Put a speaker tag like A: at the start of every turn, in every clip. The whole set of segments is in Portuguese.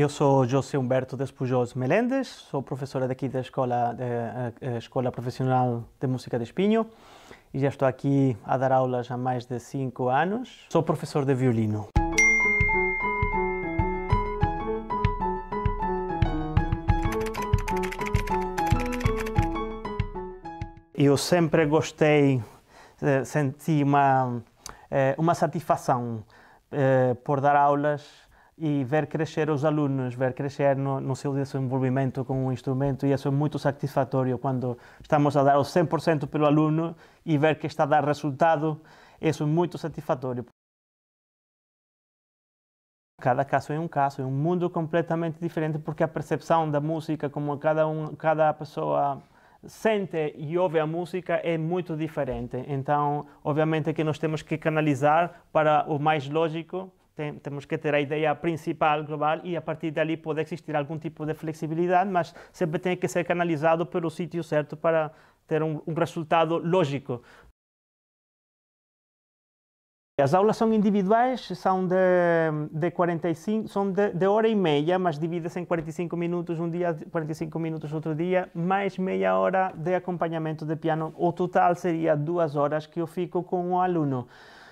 A: eu sou José Humberto Despujos Melendes, sou professora daqui da Escola, eh, eh, Escola Profissional de Música de Espinho e já estou aqui a dar aulas há mais de cinco anos. Sou professor de violino. Eu sempre gostei, eh, senti uma, uma satisfação por dar aulas e ver crescer os alunos, ver crescer no, no seu desenvolvimento com o instrumento e isso é muito satisfatório quando estamos a dar o 100% pelo aluno e ver que está a dar resultado, isso é muito satisfatório. Cada caso é um caso, é um mundo completamente diferente porque a percepção da música, como cada, um, cada pessoa sente e ouve a música é muito diferente. Então, obviamente que nós temos que canalizar para o mais lógico tem, temos que ter a ideia principal global e a partir dali pode existir algum tipo de flexibilidade, mas sempre tem que ser canalizado pelo sítio certo para ter um, um resultado lógico. As aulas são individuais, são de, de 45, são de, de hora e meia, mas divididas em 45 minutos um dia, 45 minutos outro dia, mais meia hora de acompanhamento de piano. O total seria duas horas que eu fico com o aluno.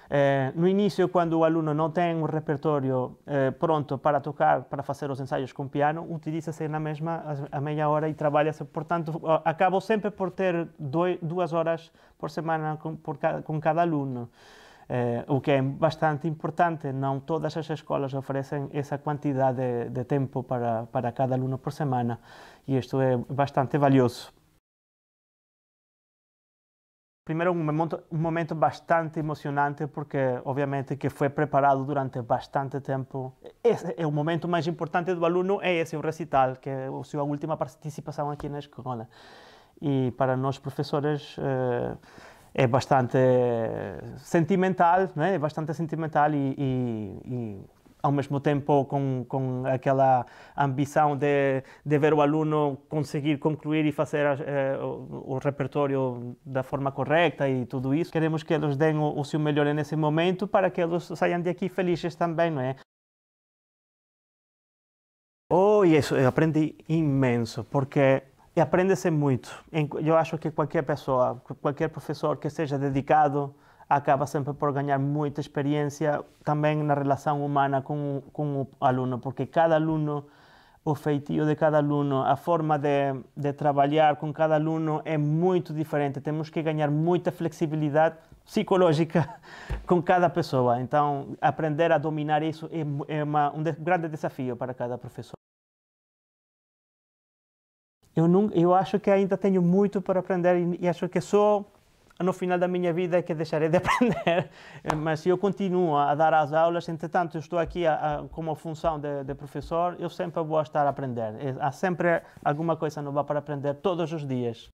A: Eh, no início, quando o aluno não tem um repertório eh, pronto para tocar, para fazer os ensaios com piano, utiliza-se na mesma a meia hora e trabalha-se. Portanto, acabo sempre por ter dois, duas horas por semana com, por cada, com cada aluno. Eh, o que é bastante importante, não todas as escolas oferecem essa quantidade de, de tempo para, para cada aluno por semana, e isto é bastante valioso. Primeiro, um momento, um momento bastante emocionante, porque obviamente que foi preparado durante bastante tempo. Esse é o momento mais importante do aluno, é esse, é o recital, que é a sua última participação aqui na escola. E para nós, professores, eh, é bastante sentimental, né? é bastante sentimental e, e, e ao mesmo tempo com, com aquela ambição de, de ver o aluno conseguir concluir e fazer eh, o, o, repertório da forma correta e tudo isso. Queremos que eles deem o, o seu melhor nesse momento para que eles saiam de aqui felizes também, não é? Oh, isso, eu aprendi imenso, porque aprende-se muito. Eu acho que qualquer pessoa, qualquer professor que seja dedicado acaba sempre por ganhar muita experiência também na relação humana com, com o aluno, porque cada aluno, o feitio de cada aluno, a forma de, de trabalhar com cada aluno é muito diferente. Temos que ganhar muita flexibilidade psicológica com cada pessoa. Então, aprender a dominar isso é, é uma, um grande desafio para cada professor. Eu, não, eu acho que ainda tenho muito para aprender e, e acho que só no final da minha vida é que deixarei de aprender, eh, mas se eu continuo a dar as aulas, entretanto estou aqui a, a, como função de, de, professor, eu sempre vou estar a aprender, eh, há sempre alguma coisa nova para aprender todos os dias.